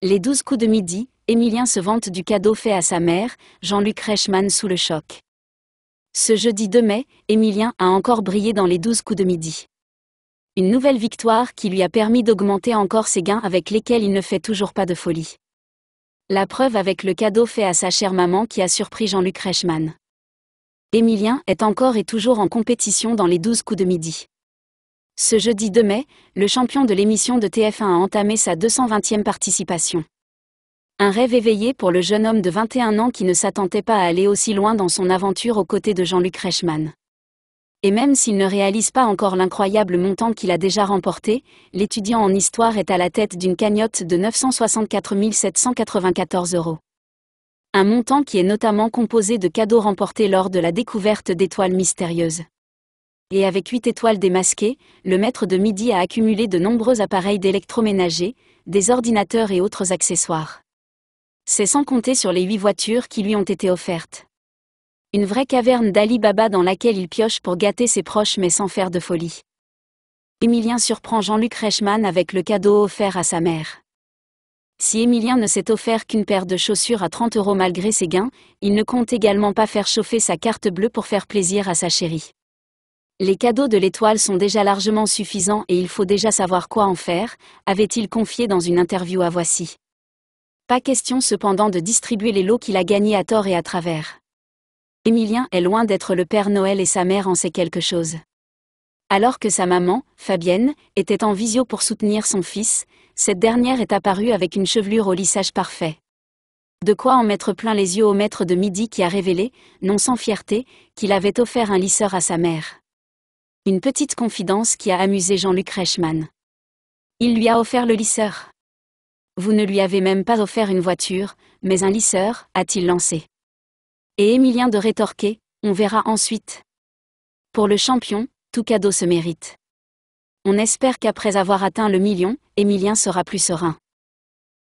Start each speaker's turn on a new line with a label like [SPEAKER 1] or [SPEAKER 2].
[SPEAKER 1] Les douze coups de midi, Émilien se vante du cadeau fait à sa mère, Jean-Luc Reichmann sous le choc. Ce jeudi 2 mai, Émilien a encore brillé dans les douze coups de midi. Une nouvelle victoire qui lui a permis d'augmenter encore ses gains avec lesquels il ne fait toujours pas de folie. La preuve avec le cadeau fait à sa chère maman qui a surpris Jean-Luc Reichmann. Émilien est encore et toujours en compétition dans les 12 coups de midi. Ce jeudi 2 mai, le champion de l'émission de TF1 a entamé sa 220e participation. Un rêve éveillé pour le jeune homme de 21 ans qui ne s'attendait pas à aller aussi loin dans son aventure aux côtés de Jean-Luc Reichmann. Et même s'il ne réalise pas encore l'incroyable montant qu'il a déjà remporté, l'étudiant en histoire est à la tête d'une cagnotte de 964 794 euros. Un montant qui est notamment composé de cadeaux remportés lors de la découverte d'étoiles mystérieuses et avec 8 étoiles démasquées, le maître de midi a accumulé de nombreux appareils d'électroménager, des ordinateurs et autres accessoires. C'est sans compter sur les 8 voitures qui lui ont été offertes. Une vraie caverne d'Ali Baba dans laquelle il pioche pour gâter ses proches mais sans faire de folie. Émilien surprend Jean-Luc Reichmann avec le cadeau offert à sa mère. Si Émilien ne s'est offert qu'une paire de chaussures à 30 euros malgré ses gains, il ne compte également pas faire chauffer sa carte bleue pour faire plaisir à sa chérie. Les cadeaux de l'étoile sont déjà largement suffisants et il faut déjà savoir quoi en faire, avait-il confié dans une interview à Voici. Pas question cependant de distribuer les lots qu'il a gagnés à tort et à travers. Émilien est loin d'être le Père Noël et sa mère en sait quelque chose. Alors que sa maman, Fabienne, était en visio pour soutenir son fils, cette dernière est apparue avec une chevelure au lissage parfait. De quoi en mettre plein les yeux au maître de midi qui a révélé, non sans fierté, qu'il avait offert un lisseur à sa mère une petite confidence qui a amusé Jean-Luc Reichmann. Il lui a offert le lisseur. Vous ne lui avez même pas offert une voiture, mais un lisseur, a-t-il lancé. Et Émilien de rétorquer, on verra ensuite. Pour le champion, tout cadeau se mérite. On espère qu'après avoir atteint le million, Émilien sera plus serein.